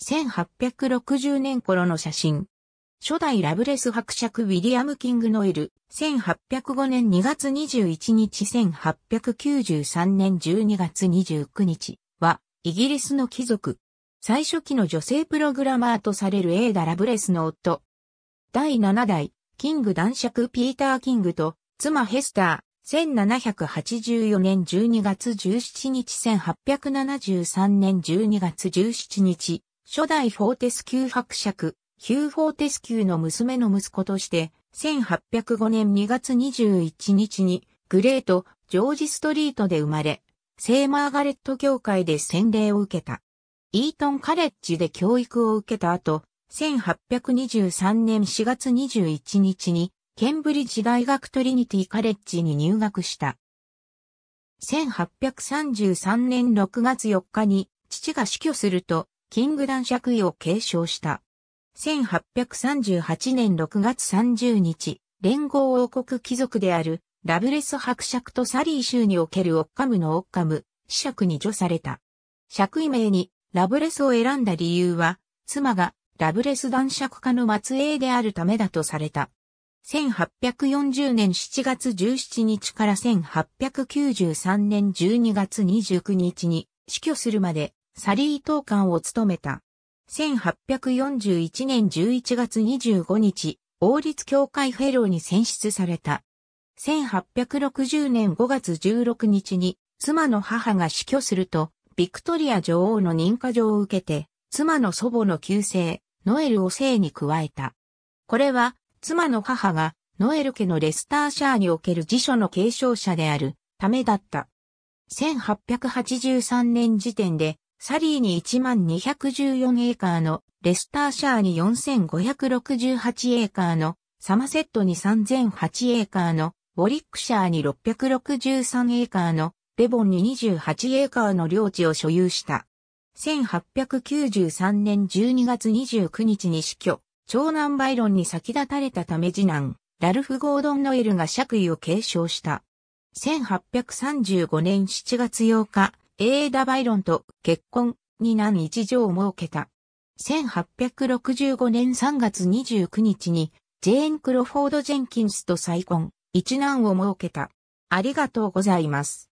1860年頃の写真。初代ラブレス伯爵ウィリアム・キング・ノエル、1805年2月21日1893年12月29日は、イギリスの貴族。最初期の女性プログラマーとされるエーダ・ラブレスの夫。第7代、キング男爵ピーター・キングと、妻ヘスター、1784年12月17日1873年12月17日、初代フォーテス級伯爵、ヒュー・フォーテス級の娘の息子として、1805年2月21日に、グレート・ジョージストリートで生まれ、聖マーガレット教会で洗礼を受けた。イートンカレッジで教育を受けた後、1823年4月21日に、ケンブリッジ大学トリニティカレッジに入学した。1833年6月4日に、父が死去すると、キング男爵位を継承した。1838年6月30日、連合王国貴族であるラブレス伯爵とサリー州におけるオッカムのオッカム、子爵に除された。爵位名にラブレスを選んだ理由は、妻がラブレス男爵家の末裔であるためだとされた。1840年7月17日から1893年12月29日に死去するまでサリー党官を務めた。1841年11月25日、王立協会フェローに選出された。1860年5月16日に、妻の母が死去すると、ビクトリア女王の認可状を受けて、妻の祖母の旧姓、ノエルを姓に加えた。これは、妻の母が、ノエル家のレスターシャーにおける辞書の継承者である、ためだった。1883年時点で、サリーに1214エーカーの、レスターシャーに4568エーカーの、サマセットに3008エーカーの、ウォリックシャーに663エーカーの、デボンに28エーカーの領地を所有した。1893年12月29日に死去、長男バイロンに先立たれたため次男、ラルフ・ゴードン・ノエルが爵位を継承した。1835年7月8日、エーダ・バイロンと結婚に難一条を設けた。1865年3月29日にジェーン・クロフォード・ジェンキンスと再婚、一難を設けた。ありがとうございます。